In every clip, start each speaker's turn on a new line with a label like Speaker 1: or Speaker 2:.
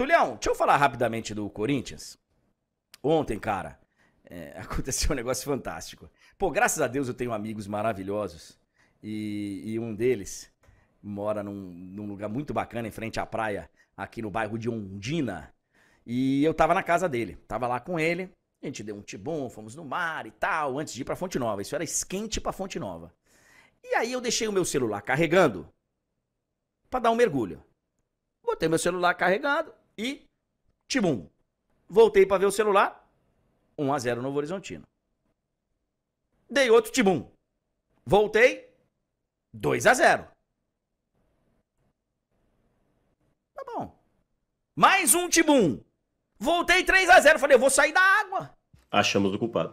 Speaker 1: Tulião, deixa eu falar rapidamente do Corinthians. Ontem, cara, é, aconteceu um negócio fantástico. Pô, graças a Deus eu tenho amigos maravilhosos. E, e um deles mora num, num, lugar muito bacana, em frente à praia, aqui no bairro de Ondina. E eu tava na casa dele, tava lá com ele. A gente deu um tibum, fomos no mar e tal, antes de ir pra Fonte Nova. Isso era esquente pra Fonte Nova. E aí eu deixei o meu celular carregando para dar um mergulho. Botei meu celular carregado, e Timum. Voltei para ver o celular, 1 a 0 Novo Horizontino. Dei outro Timum. Voltei, 2 a 0. Tá bom. Mais um Timum. Voltei 3 a 0. Falei, eu vou sair da água. Achamos o culpado.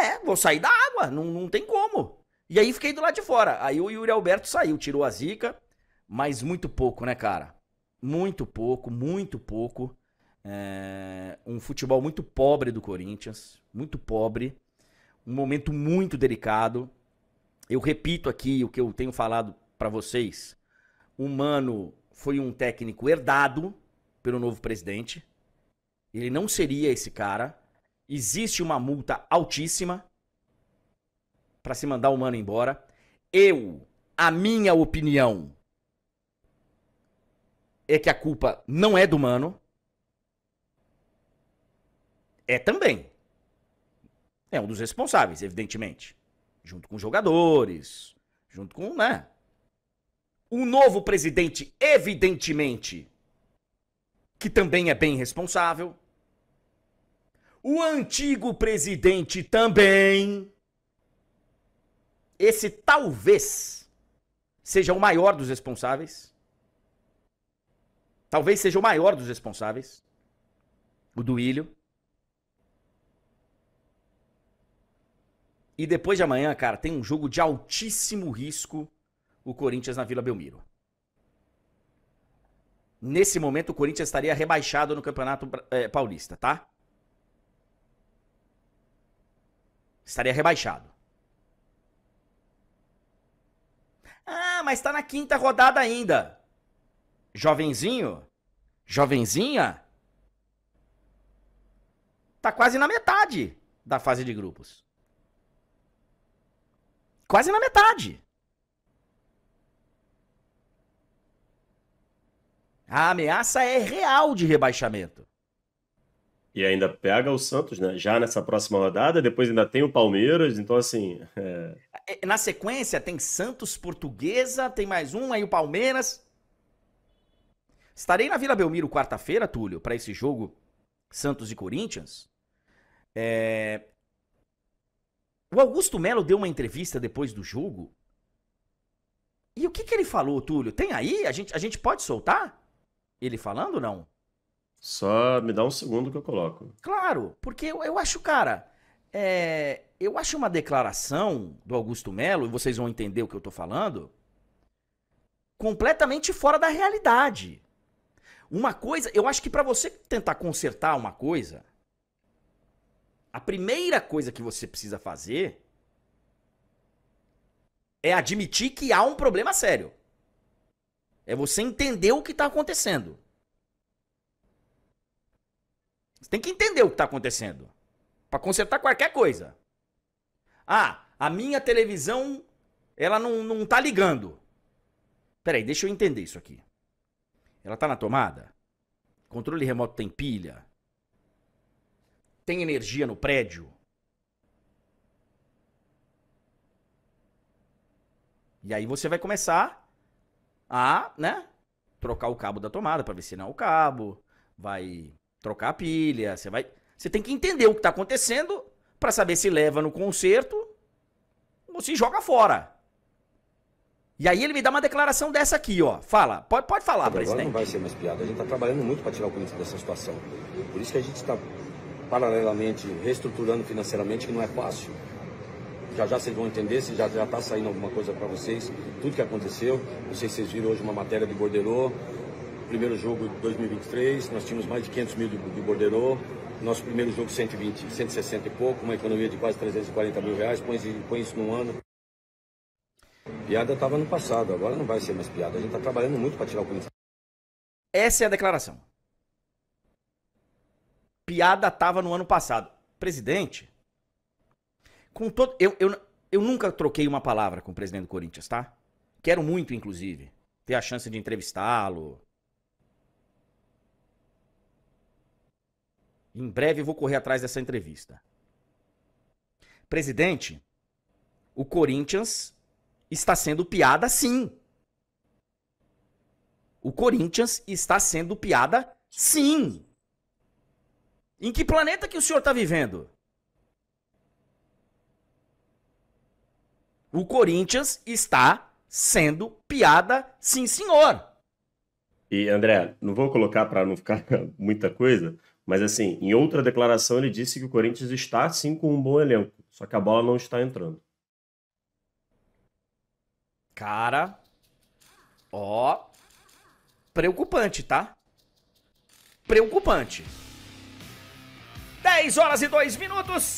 Speaker 1: É, vou sair da água, não, não tem como. E aí fiquei do lado de fora. Aí o Yuri Alberto saiu, tirou a zica, mas muito pouco, né, cara? muito pouco, muito pouco. É, um futebol muito pobre do Corinthians, muito pobre. Um momento muito delicado. Eu repito aqui o que eu tenho falado para vocês. O Mano foi um técnico herdado pelo novo presidente. Ele não seria esse cara. Existe uma multa altíssima para se mandar o Mano embora. Eu, a minha opinião, é que a culpa não é do mano. É também. É um dos responsáveis, evidentemente. Junto com jogadores, junto com, né? Um novo presidente, evidentemente, que também é bem responsável. O antigo presidente também. Esse talvez seja o maior dos responsáveis. Talvez seja o maior dos responsáveis. O Duílio. E depois de amanhã, cara, tem um jogo de altíssimo risco o Corinthians na Vila Belmiro. Nesse momento, o Corinthians estaria rebaixado no Campeonato é, Paulista, tá? Estaria rebaixado. Ah, mas tá na quinta rodada ainda. Jovenzinho? Jovenzinha? Tá quase na metade da fase de grupos. Quase na metade. A ameaça é real de rebaixamento. E ainda pega o Santos, né? Já nessa próxima rodada, depois ainda tem o Palmeiras, então assim. É... é na sequência tem Santos Portuguesa, tem mais um, aí o Palmeiras. Estarei na Vila Belmiro quarta-feira, Túlio, para esse jogo Santos e Corinthians. É... O Augusto Melo deu uma entrevista depois do jogo. E o que, que ele falou, Túlio? Tem aí? A gente, a gente pode soltar? Ele falando ou não? Só me dá um segundo que eu coloco. Claro, porque eu, eu acho, cara. É, eu acho uma declaração do Augusto Melo, e vocês vão entender o que eu tô falando, completamente fora da realidade. Uma coisa, eu acho que para você tentar consertar uma coisa, a primeira coisa que você precisa fazer é admitir que há um problema sério. É você entender o que está acontecendo. Você tem que entender o que está acontecendo para consertar qualquer coisa. Ah, a minha televisão ela não, não tá ligando. Peraí, deixa eu entender isso aqui. Ela tá na tomada? Controle remoto tem pilha? Tem energia no prédio? E aí você vai começar a, né, trocar o cabo da tomada para ver se não é o cabo, vai trocar a pilha, você vai, você tem que entender o que está acontecendo para saber se leva no conserto ou se joga fora. E aí ele me dá uma declaração dessa aqui, ó. Fala, pode, pode falar, Agora presidente. Agora não vai ser mais piada. A gente está trabalhando muito para tirar o Corinthians dessa situação. Por isso que a gente está paralelamente reestruturando financeiramente, que não é fácil. Já já vocês vão entender, se já já está saindo alguma coisa para vocês, tudo que aconteceu. Não sei se vocês viram hoje uma matéria de Borderô. Primeiro jogo de 2023, nós tínhamos mais de 500 mil de, de Borderô. Nosso primeiro jogo 120, 160 e pouco, uma economia de quase 340 mil reais, põe, põe isso num ano. Piada estava no passado, agora não vai ser mais piada. A gente está trabalhando muito para tirar o Corinthians. Essa é a declaração. Piada estava no ano passado. Presidente, com todo. Eu, eu, eu nunca troquei uma palavra com o presidente do Corinthians, tá? Quero muito, inclusive, ter a chance de entrevistá-lo. Em breve eu vou correr atrás dessa entrevista. Presidente, o Corinthians está sendo piada sim. O Corinthians está sendo piada sim. Em que planeta que o senhor está vivendo? O Corinthians está sendo piada sim, senhor. E André, não vou colocar para não ficar muita coisa, mas assim, em outra declaração ele disse que o Corinthians está sim com um bom elenco, só que a bola não está entrando. Cara, ó, preocupante, tá? Preocupante. 10 horas e 2 minutos.